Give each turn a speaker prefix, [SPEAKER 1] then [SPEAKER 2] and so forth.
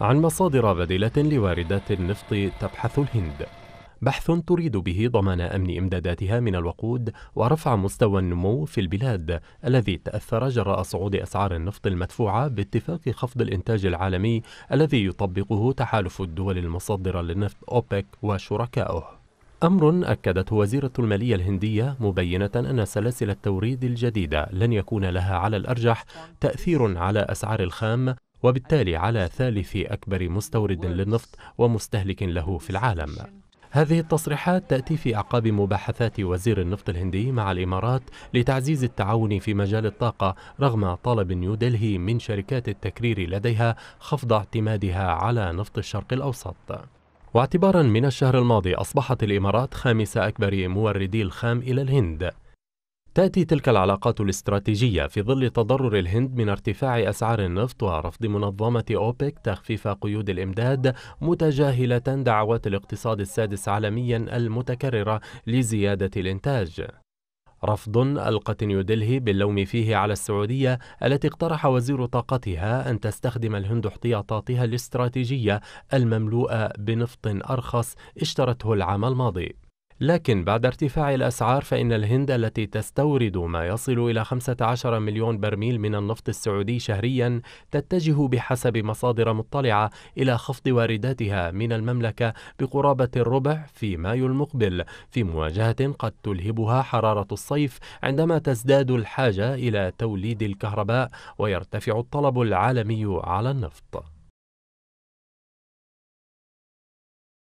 [SPEAKER 1] عن مصادر بديلة لواردات النفط تبحث الهند بحث تريد به ضمان أمن إمداداتها من الوقود ورفع مستوى النمو في البلاد الذي تأثر جراء صعود أسعار النفط المدفوعة باتفاق خفض الإنتاج العالمي الذي يطبقه تحالف الدول المصدرة للنفط أوبك وشركائه أمر أكدته وزيرة المالية الهندية مبينة أن سلاسل التوريد الجديدة لن يكون لها على الأرجح تأثير على أسعار الخام وبالتالي على ثالث أكبر مستورد للنفط ومستهلك له في العالم هذه التصريحات تأتي في أعقاب مباحثات وزير النفط الهندي مع الإمارات لتعزيز التعاون في مجال الطاقة رغم طلب نيودلهي من شركات التكرير لديها خفض اعتمادها على نفط الشرق الأوسط واعتبارا من الشهر الماضي أصبحت الإمارات خامس أكبر موردي الخام إلى الهند تأتي تلك العلاقات الاستراتيجية في ظل تضرر الهند من ارتفاع أسعار النفط ورفض منظمة أوبك تخفيف قيود الإمداد متجاهلة دعوات الاقتصاد السادس عالميا المتكررة لزيادة الإنتاج رفض ألقت نيودلهي باللوم فيه على السعودية التي اقترح وزير طاقتها أن تستخدم الهند احتياطاتها الاستراتيجية المملوءة بنفط أرخص اشترته العام الماضي لكن بعد ارتفاع الأسعار فإن الهند التي تستورد ما يصل إلى 15 مليون برميل من النفط السعودي شهريا تتجه بحسب مصادر مطلعة إلى خفض وارداتها من المملكة بقرابة الربع في مايو المقبل في مواجهة قد تلهبها حرارة الصيف عندما تزداد الحاجة إلى توليد الكهرباء ويرتفع الطلب العالمي على النفط